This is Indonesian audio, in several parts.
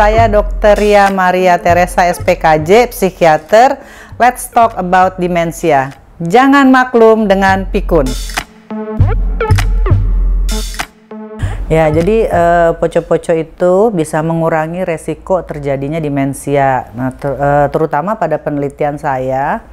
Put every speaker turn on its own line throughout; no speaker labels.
saya Dr. Ria Maria Teresa SPKJ, psikiater. Let's talk about demensia. Jangan maklum dengan pikun. Ya, jadi eh, poco-poco uh, itu bisa mengurangi resiko terjadinya demensia. Nah, ter, uh, terutama pada penelitian saya,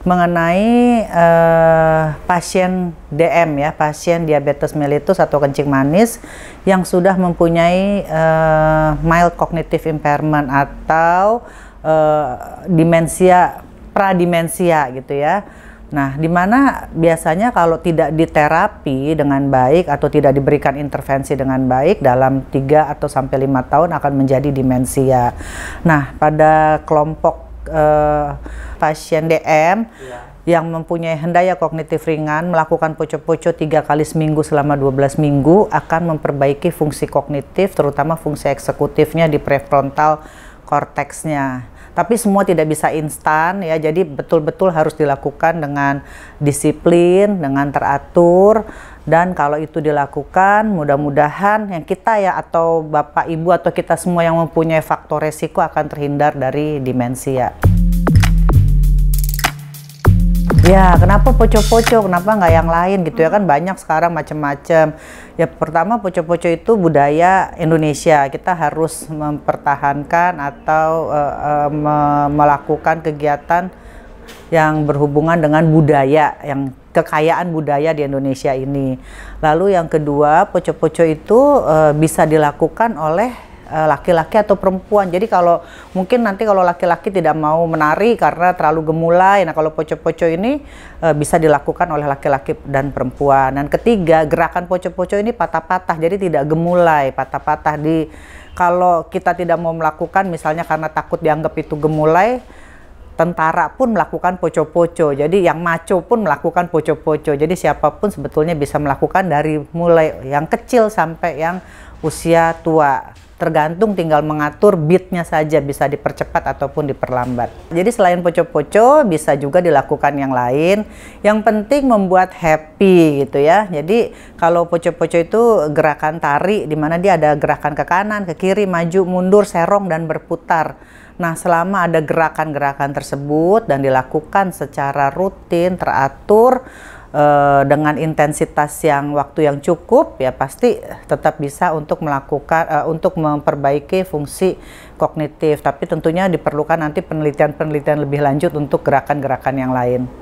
mengenai uh, pasien DM ya, pasien diabetes mellitus atau kencing manis yang sudah mempunyai uh, mild cognitive impairment atau uh, eh, demensia pradimensia gitu ya. Nah, di mana biasanya kalau tidak diterapi dengan baik atau tidak diberikan intervensi dengan baik dalam 3 atau sampai 5 tahun akan menjadi demensia. Nah, pada kelompok uh, pasien DM yeah. yang mempunyai hendaya kognitif ringan melakukan poco-poco tiga kali seminggu selama 12 minggu akan memperbaiki fungsi kognitif terutama fungsi eksekutifnya di prefrontal korteksnya tapi semua tidak bisa instan ya jadi betul-betul harus dilakukan dengan disiplin dengan teratur dan kalau itu dilakukan mudah-mudahan yang kita ya atau bapak ibu atau kita semua yang mempunyai faktor resiko akan terhindar dari demensia. Ya, kenapa poco-poco? Kenapa nggak yang lain gitu ya kan banyak sekarang macam-macam. Ya pertama poco-poco itu budaya Indonesia. Kita harus mempertahankan atau uh, uh, me melakukan kegiatan yang berhubungan dengan budaya, yang kekayaan budaya di Indonesia ini. Lalu yang kedua, poco-poco itu uh, bisa dilakukan oleh Eh, laki-laki atau perempuan. Jadi kalau mungkin nanti kalau laki-laki tidak mau menari karena terlalu gemulai. Nah, kalau poco-poco ini uh, bisa dilakukan oleh laki-laki dan perempuan. Dan ketiga, gerakan poco-poco ini patah-patah. Jadi tidak gemulai, patah-patah di kalau kita tidak mau melakukan misalnya karena takut dianggap itu gemulai, tentara pun melakukan poco-poco. Jadi yang maco pun melakukan poco-poco. Jadi siapapun sebetulnya bisa melakukan dari mulai yang kecil sampai yang usia tua. Tergantung tinggal mengatur beatnya saja bisa dipercepat ataupun diperlambat. Jadi selain poco-poco bisa juga dilakukan yang lain. Yang penting membuat happy gitu ya. Jadi kalau poco-poco itu gerakan tari dimana dia ada gerakan ke kanan, ke kiri, maju, mundur, serong dan berputar. Nah, selama ada gerakan-gerakan tersebut dan dilakukan secara rutin, teratur, Eh, dengan intensitas yang waktu yang cukup ya pasti tetap bisa untuk melakukan uh, untuk memperbaiki fungsi kognitif tapi tentunya diperlukan nanti penelitian-penelitian lebih lanjut untuk gerakan-gerakan yang lain.